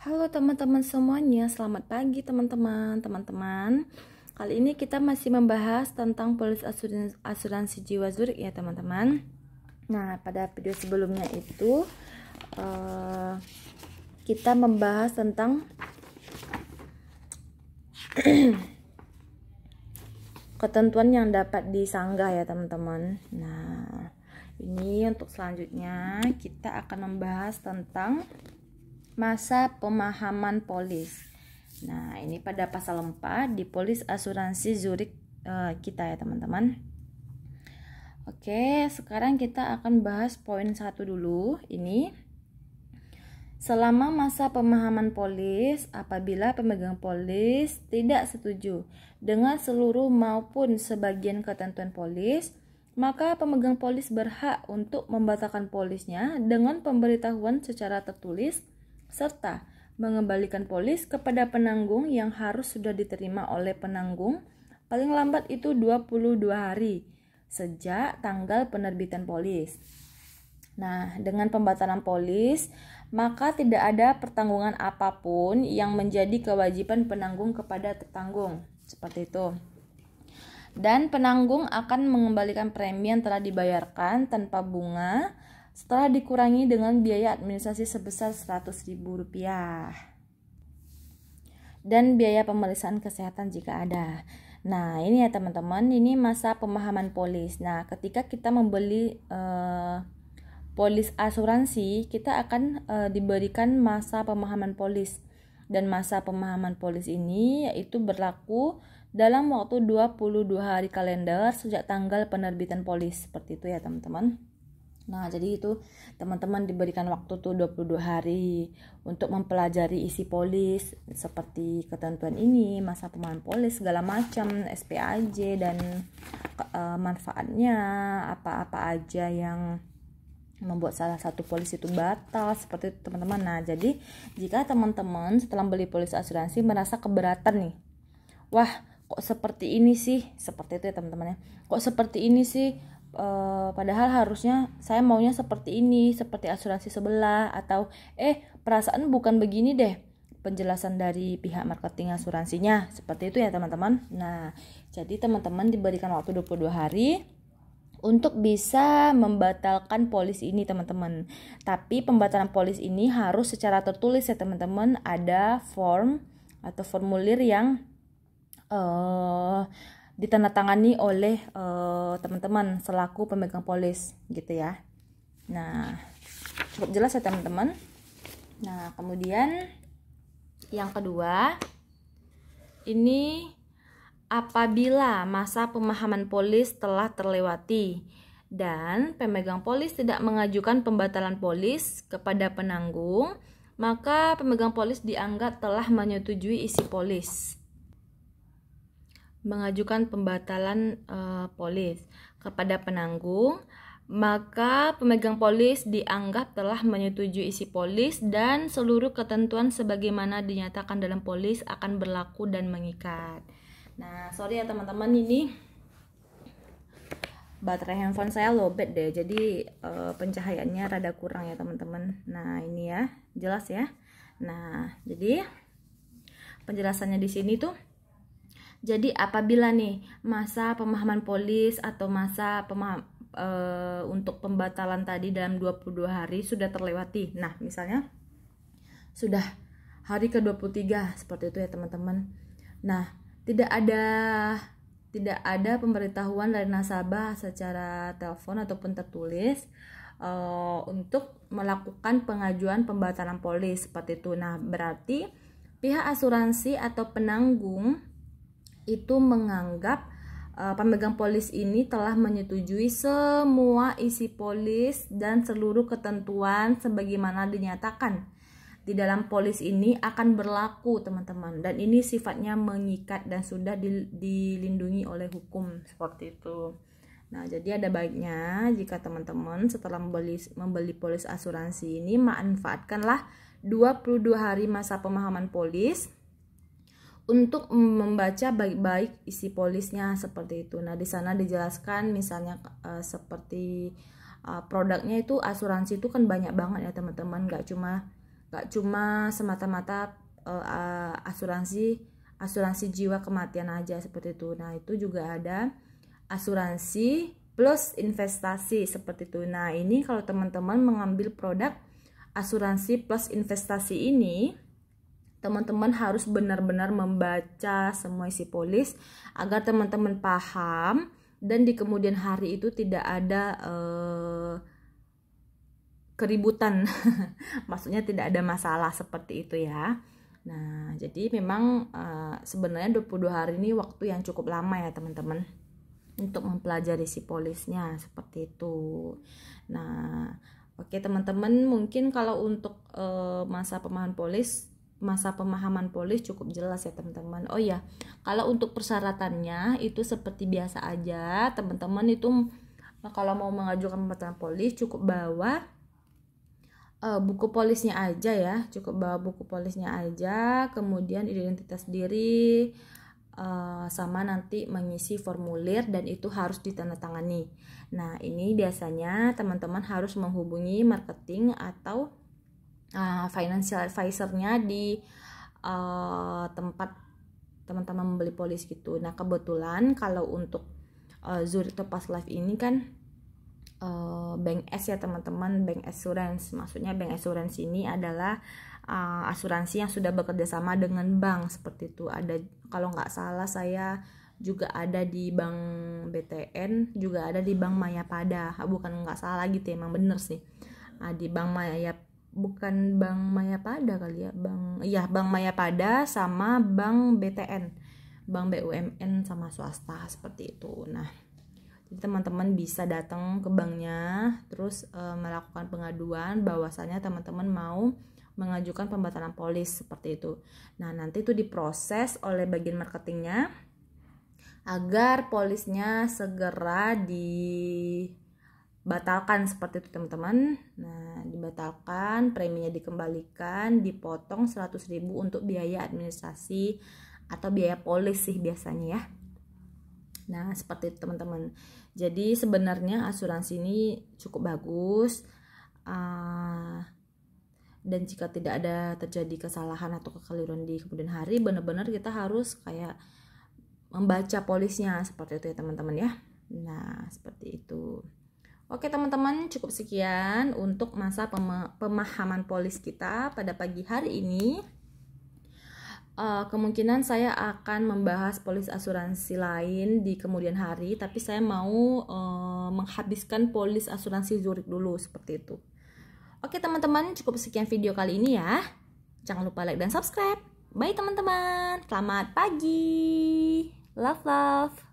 Halo teman-teman semuanya, selamat pagi teman-teman, teman-teman. Kali ini kita masih membahas tentang polis asuransi, asuransi jiwa Zurich ya teman-teman. Nah pada video sebelumnya itu uh, kita membahas tentang ketentuan yang dapat disanggah ya teman-teman. Nah ini untuk selanjutnya kita akan membahas tentang masa pemahaman polis. Nah, ini pada pasal 4 di polis asuransi Zurich uh, kita ya, teman-teman. Oke, sekarang kita akan bahas poin satu dulu ini. Selama masa pemahaman polis, apabila pemegang polis tidak setuju dengan seluruh maupun sebagian ketentuan polis, maka pemegang polis berhak untuk membatalkan polisnya dengan pemberitahuan secara tertulis serta mengembalikan polis kepada penanggung yang harus sudah diterima oleh penanggung paling lambat itu 22 hari sejak tanggal penerbitan polis. Nah, dengan pembatalan polis, maka tidak ada pertanggungan apapun yang menjadi kewajiban penanggung kepada tertanggung. Seperti itu. Dan penanggung akan mengembalikan premi yang telah dibayarkan tanpa bunga setelah dikurangi dengan biaya administrasi sebesar Rp100.000 dan biaya pemeriksaan kesehatan jika ada. Nah, ini ya teman-teman, ini masa pemahaman polis. Nah, ketika kita membeli uh, polis asuransi, kita akan uh, diberikan masa pemahaman polis. Dan masa pemahaman polis ini yaitu berlaku dalam waktu 22 hari kalender sejak tanggal penerbitan polis. Seperti itu ya, teman-teman. Nah, jadi itu teman-teman diberikan waktu tuh 22 hari untuk mempelajari isi polis seperti ketentuan ini, masa pemahaman polis segala macam, SPAJ dan e, manfaatnya apa-apa aja yang membuat salah satu polis itu batal seperti teman-teman. Nah, jadi jika teman-teman setelah beli polis asuransi merasa keberatan nih. Wah, kok seperti ini sih? Seperti itu ya teman-teman ya. Kok seperti ini sih? e, padahal harusnya saya maunya seperti ini, seperti asuransi sebelah atau eh perasaan bukan begini deh. Penjelasan dari pihak marketing asuransinya seperti itu ya teman-teman. Nah, jadi teman-teman diberikan waktu 22 hari untuk bisa membatalkan polis ini teman-teman. Tapi pembatalan polis ini harus secara tertulis ya teman-teman. Ada form atau formulir yang uh, ditandatangani oleh eh, teman-teman uh, selaku pemegang polis gitu ya. Nah, cukup jelas ya teman-teman. Nah, kemudian yang kedua ini apabila masa pemahaman polis telah terlewati dan pemegang polis tidak mengajukan pembatalan polis kepada penanggung, maka pemegang polis dianggap telah menyetujui isi polis mengajukan pembatalan uh, polis kepada penanggung, maka pemegang polis dianggap telah menyetujui isi polis dan seluruh ketentuan sebagaimana dinyatakan dalam polis akan berlaku dan mengikat. Nah, sorry ya teman-teman ini baterai handphone saya lobet deh, jadi uh, pencahayaannya rada kurang ya teman-teman. Nah, ini ya, jelas ya. Nah, jadi penjelasannya di sini tuh jadi apabila nih masa pemahaman polis atau masa pemaham e, eh, untuk pembatalan tadi dalam 22 hari sudah terlewati. Nah, misalnya sudah hari ke-23 seperti itu ya, teman-teman. Nah, tidak ada tidak ada pemberitahuan dari nasabah secara telepon ataupun tertulis e, untuk melakukan pengajuan pembatalan polis seperti itu. Nah, berarti pihak asuransi atau penanggung itu menganggap uh, pemegang polis ini telah menyetujui semua isi polis dan seluruh ketentuan sebagaimana dinyatakan di dalam polis ini akan berlaku teman-teman dan ini sifatnya mengikat dan sudah dilindungi oleh hukum seperti itu nah jadi ada baiknya jika teman-teman setelah membeli membeli polis asuransi ini manfaatkanlah 22 hari masa pemahaman polis untuk membaca baik-baik isi polisnya seperti itu. Nah, di sana dijelaskan misalnya uh, seperti uh, produknya itu asuransi itu kan banyak banget ya teman-teman, Gak cuma nggak cuma semata-mata uh, uh, asuransi asuransi jiwa kematian aja seperti itu. Nah, itu juga ada asuransi plus investasi seperti itu. Nah, ini kalau teman-teman mengambil produk asuransi plus investasi ini teman-teman harus benar-benar membaca semua isi polis agar teman-teman paham dan di kemudian hari itu tidak ada eh, keributan maksudnya tidak ada masalah seperti itu ya nah jadi memang uh, sebenarnya 22 hari ini waktu yang cukup lama ya teman-teman untuk mempelajari si polisnya seperti itu nah oke teman-teman mungkin kalau untuk uh, masa pemahaman polis masa pemahaman polis cukup jelas ya teman-teman. Oh ya, kalau untuk persyaratannya itu seperti biasa aja, teman-teman itu mm, kalau mau mengajukan pembatalan polis cukup bawa uh, buku polisnya aja ya, cukup bawa buku polisnya aja, kemudian identitas diri uh, sama nanti mengisi formulir dan itu harus ditandatangani. Nah, ini biasanya teman-teman harus menghubungi marketing atau uh, financial advisor-nya di uh, tempat teman-teman membeli polis gitu. Nah kebetulan kalau untuk uh, eh, Zurich Topaz Life ini kan uh, bank S ya teman-teman, bank assurance. Maksudnya bank assurance ini adalah uh, asuransi yang sudah bekerja sama dengan bank seperti itu. Ada kalau nggak salah saya juga ada di bank BTN, juga ada di bank Maya Pada. Ah, bukan nggak salah gitu, emang bener sih. Nah, di bank Maya bukan Bank Pada kali ya Bank ya Bank Pada sama Bank BTN Bank BUMN sama swasta seperti itu nah jadi teman-teman bisa datang ke banknya terus e, melakukan pengaduan bahwasanya teman-teman mau mengajukan pembatalan polis seperti itu nah nanti itu diproses oleh bagian marketingnya agar polisnya segera di batalkan seperti itu teman-teman nah dibatalkan preminya dikembalikan dipotong ribu untuk biaya administrasi atau biaya polis sih biasanya ya nah seperti itu teman-teman jadi sebenarnya asuransi ini cukup bagus uh, dan jika tidak ada terjadi kesalahan atau kekeliruan di kemudian hari benar-benar kita harus kayak membaca polisnya seperti itu ya teman-teman ya nah seperti itu Oke teman-teman cukup sekian untuk masa pemahaman polis kita pada pagi hari ini uh, kemungkinan saya akan membahas polis asuransi lain di kemudian hari, tapi saya mau uh, menghabiskan polis asuransi Zurich dulu seperti itu. Oke teman-teman, cukup sekian video kali ini ya. Jangan lupa like dan subscribe. Bye teman-teman. Selamat pagi. Love love.